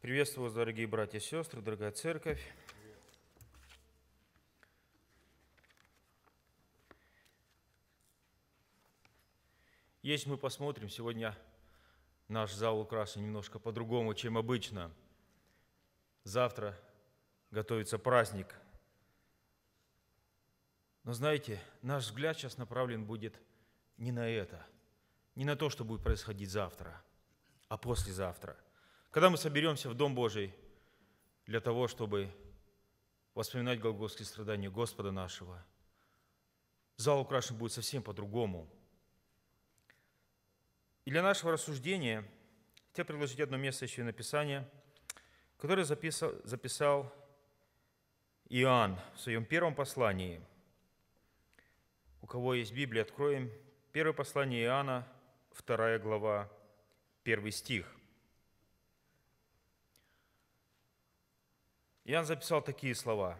Приветствую вас, дорогие братья и сестры, дорогая церковь. Если мы посмотрим, сегодня наш зал украшен немножко по-другому, чем обычно. Завтра готовится праздник. Но знаете, наш взгляд сейчас направлен будет не на это, не на то, что будет происходить завтра, а послезавтра – когда мы соберемся в Дом Божий для того, чтобы воспоминать голгофские страдания Господа нашего, зал украшен будет совсем по-другому. И для нашего рассуждения хотел предложить одно место еще и написание, которое записал, записал Иоанн в своем первом послании. У кого есть Библия, откроем. Первое послание Иоанна, вторая глава, первый стих. Иоанн записал такие слова.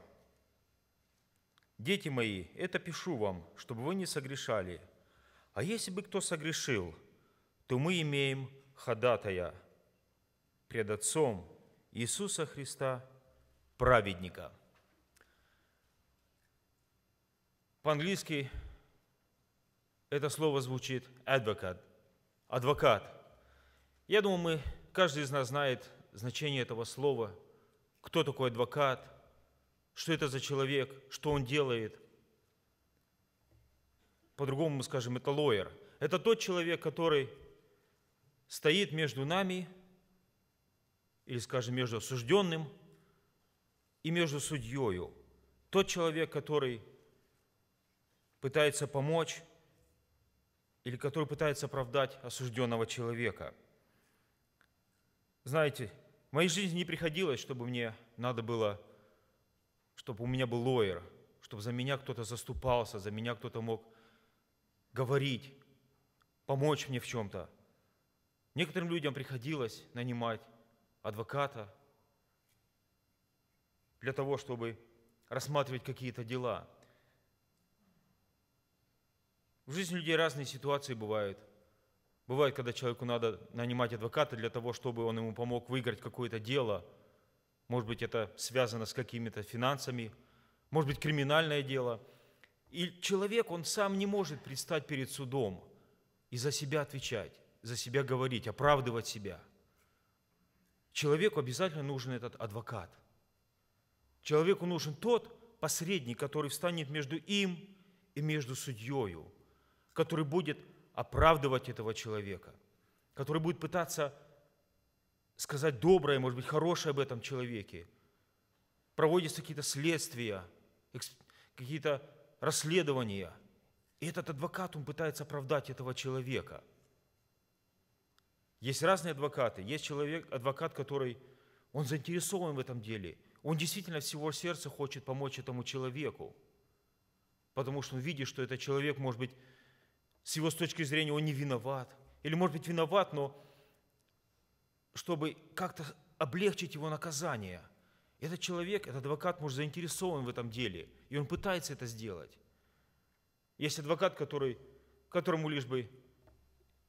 «Дети мои, это пишу вам, чтобы вы не согрешали. А если бы кто согрешил, то мы имеем ходатая пред Отцом Иисуса Христа, праведника». По-английски это слово звучит «адвокат», «адвокат». Я думаю, мы, каждый из нас знает значение этого слова – кто такой адвокат, что это за человек, что он делает. По-другому мы скажем, это лоер. Это тот человек, который стоит между нами, или, скажем, между осужденным и между судьей. Тот человек, который пытается помочь или который пытается оправдать осужденного человека. Знаете, в моей жизни не приходилось, чтобы мне надо было, чтобы у меня был лоер, чтобы за меня кто-то заступался, за меня кто-то мог говорить, помочь мне в чем-то. Некоторым людям приходилось нанимать адвоката для того, чтобы рассматривать какие-то дела. В жизни людей разные ситуации бывают – Бывает, когда человеку надо нанимать адвоката для того, чтобы он ему помог выиграть какое-то дело. Может быть, это связано с какими-то финансами, может быть, криминальное дело. И человек, он сам не может предстать перед судом и за себя отвечать, за себя говорить, оправдывать себя. Человеку обязательно нужен этот адвокат. Человеку нужен тот посредник, который встанет между им и между судьей, который будет оправдывать этого человека, который будет пытаться сказать доброе, может быть, хорошее об этом человеке. Проводятся какие-то следствия, какие-то расследования. И этот адвокат, он пытается оправдать этого человека. Есть разные адвокаты. Есть человек, адвокат, который, он заинтересован в этом деле. Он действительно всего сердца хочет помочь этому человеку, потому что он видит, что этот человек, может быть, с его с точки зрения он не виноват. Или, может быть, виноват, но чтобы как-то облегчить его наказание. Этот человек, этот адвокат, может, заинтересован в этом деле, и он пытается это сделать. Есть адвокат, который, которому лишь бы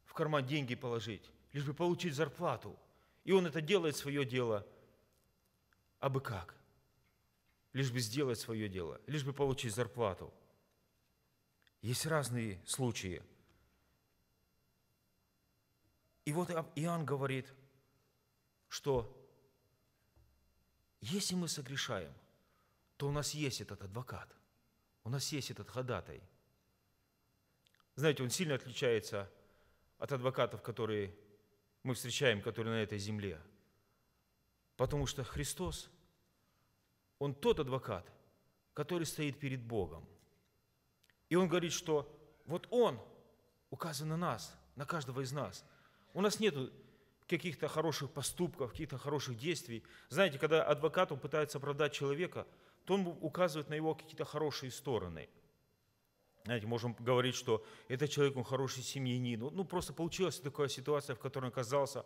в карман деньги положить, лишь бы получить зарплату. И он это делает свое дело, а бы как? Лишь бы сделать свое дело, лишь бы получить зарплату – есть разные случаи. И вот Иоанн говорит, что если мы согрешаем, то у нас есть этот адвокат, у нас есть этот ходатай. Знаете, он сильно отличается от адвокатов, которые мы встречаем, которые на этой земле. Потому что Христос, Он тот адвокат, который стоит перед Богом – и он говорит, что вот он указан на нас, на каждого из нас. У нас нет каких-то хороших поступков, каких-то хороших действий. Знаете, когда адвокат он пытается оправдать человека, то он указывает на его какие-то хорошие стороны. Знаете, можем говорить, что этот человек, он хороший семьянин. Ну, ну просто получилась такая ситуация, в которой он оказался,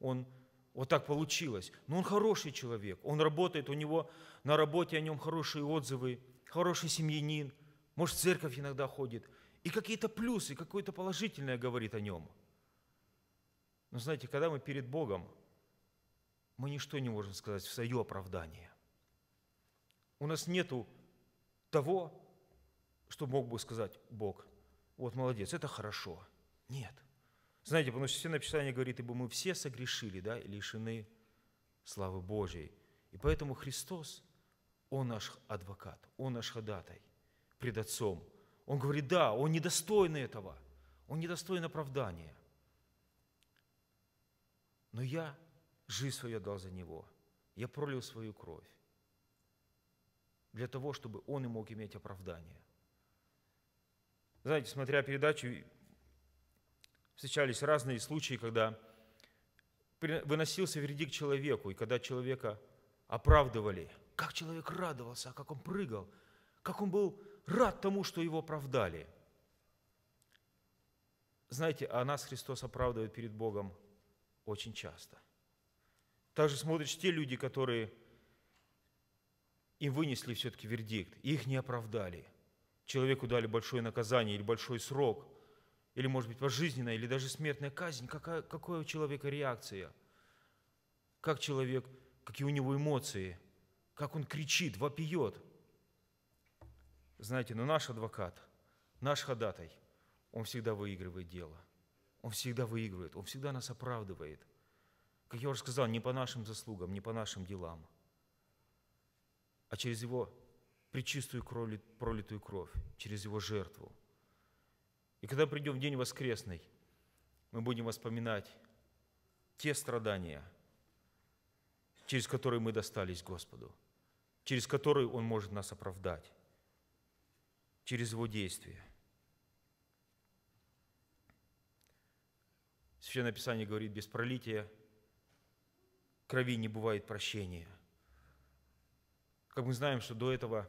он вот так получилось. Но он хороший человек, он работает, у него на работе о нем хорошие отзывы, хороший семьянин – может, в церковь иногда ходит, и какие-то плюсы, какое-то положительное говорит о нем. Но знаете, когда мы перед Богом, мы ничто не можем сказать в свое оправдание. У нас нету того, что мог бы сказать Бог. Вот молодец, это хорошо. Нет. Знаете, потому что Священное Писание говорит, ибо мы все согрешили, да, и лишены славы Божьей. И поэтому Христос, Он наш адвокат, Он наш ходатай – пред Отцом. Он говорит, да, он недостоин этого, он недостоин оправдания. Но я жизнь свою дал за него, я пролил свою кровь для того, чтобы он и мог иметь оправдание. Знаете, смотря передачу, встречались разные случаи, когда выносился вердикт человеку, и когда человека оправдывали. Как человек радовался, как он прыгал, как он был рад тому, что его оправдали. Знаете, а нас Христос оправдывает перед Богом очень часто. Также смотришь те люди, которые им вынесли все-таки вердикт, их не оправдали. Человеку дали большое наказание или большой срок, или, может быть, пожизненная, или даже смертная казнь. Какая, какая у человека реакция? Как человек, какие у него эмоции? Как он кричит, вопиет – знаете, но ну наш адвокат, наш ходатай, он всегда выигрывает дело. Он всегда выигрывает, он всегда нас оправдывает. Как я уже сказал, не по нашим заслугам, не по нашим делам, а через его причистую кровь, пролитую кровь, через его жертву. И когда придем в день воскресный, мы будем воспоминать те страдания, через которые мы достались Господу, через которые Он может нас оправдать через его действие. Священное Писание говорит, без пролития крови не бывает прощения. Как мы знаем, что до этого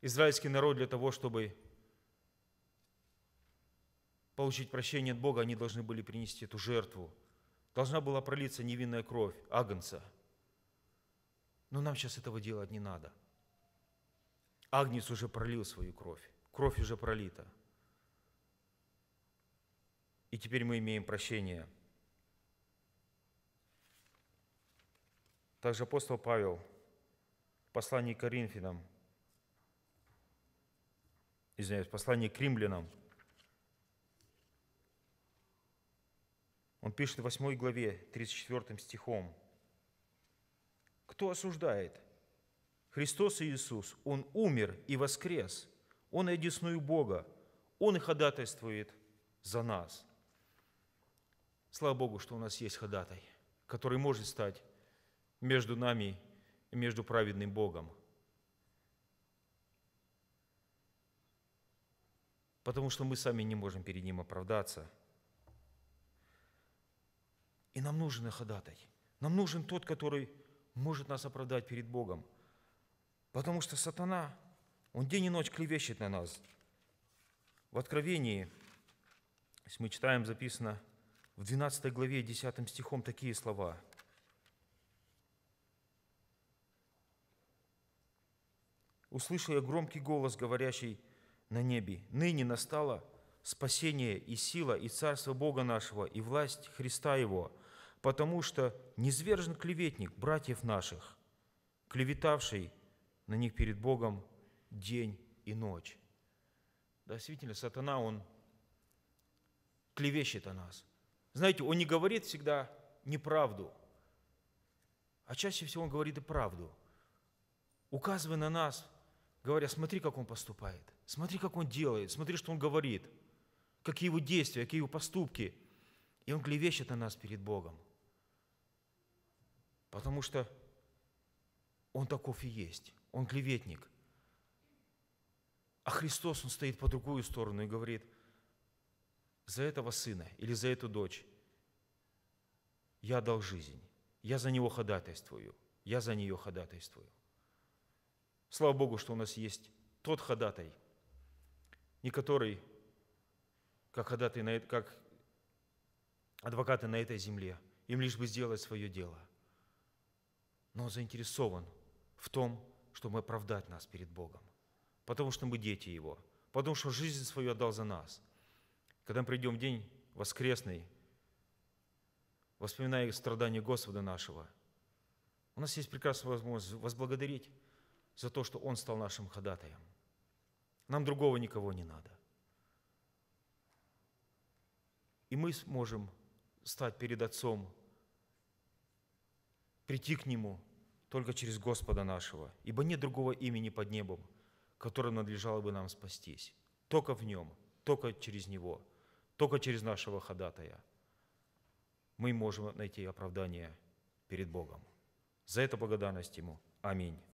израильский народ для того, чтобы получить прощение от Бога, они должны были принести эту жертву. Должна была пролиться невинная кровь Агнца. Но нам сейчас этого делать не надо – Агнец уже пролил свою кровь, кровь уже пролита. И теперь мы имеем прощение. Также апостол Павел в послании к Коринфянам, извиняюсь, в послании к римлянам, он пишет в 8 главе 34 стихом, «Кто осуждает?» Христос Иисус, Он умер и воскрес. Он и одесную Бога. Он и ходатайствует за нас. Слава Богу, что у нас есть ходатай, который может стать между нами и между праведным Богом. Потому что мы сами не можем перед Ним оправдаться. И нам нужен ходатай. Нам нужен тот, который может нас оправдать перед Богом – Потому что сатана, он день и ночь клевещет на нас. В Откровении, если мы читаем, записано в 12 главе 10 стихом такие слова. «Услышу я громкий голос, говорящий на небе, ныне настало спасение и сила и царство Бога нашего и власть Христа Его, потому что низвержен клеветник братьев наших, клеветавший на них перед Богом день и ночь. Да, действительно, сатана, он клевещет о нас. Знаете, он не говорит всегда неправду, а чаще всего он говорит и правду, указывая на нас, говоря, смотри, как он поступает, смотри, как он делает, смотри, что он говорит, какие его действия, какие его поступки. И он клевещет на нас перед Богом, потому что он таков и есть он клеветник. А Христос, он стоит по другую сторону и говорит, за этого сына или за эту дочь я дал жизнь, я за него ходатайствую, я за нее ходатайствую. Слава Богу, что у нас есть тот ходатай, не который, как, ходатай на, как адвокаты на этой земле, им лишь бы сделать свое дело. Но он заинтересован в том, чтобы оправдать нас перед Богом, потому что мы дети Его, потому что жизнь свою отдал за нас. Когда мы придем в день воскресный, воспоминая страдания Господа нашего, у нас есть прекрасная возможность возблагодарить за то, что Он стал нашим ходатаем. Нам другого никого не надо. И мы сможем стать перед Отцом, прийти к Нему – только через Господа нашего, ибо нет другого имени под небом, которым надлежало бы нам спастись. Только в Нем, только через Него, только через нашего ходатая мы можем найти оправдание перед Богом. За это благодарность Ему. Аминь.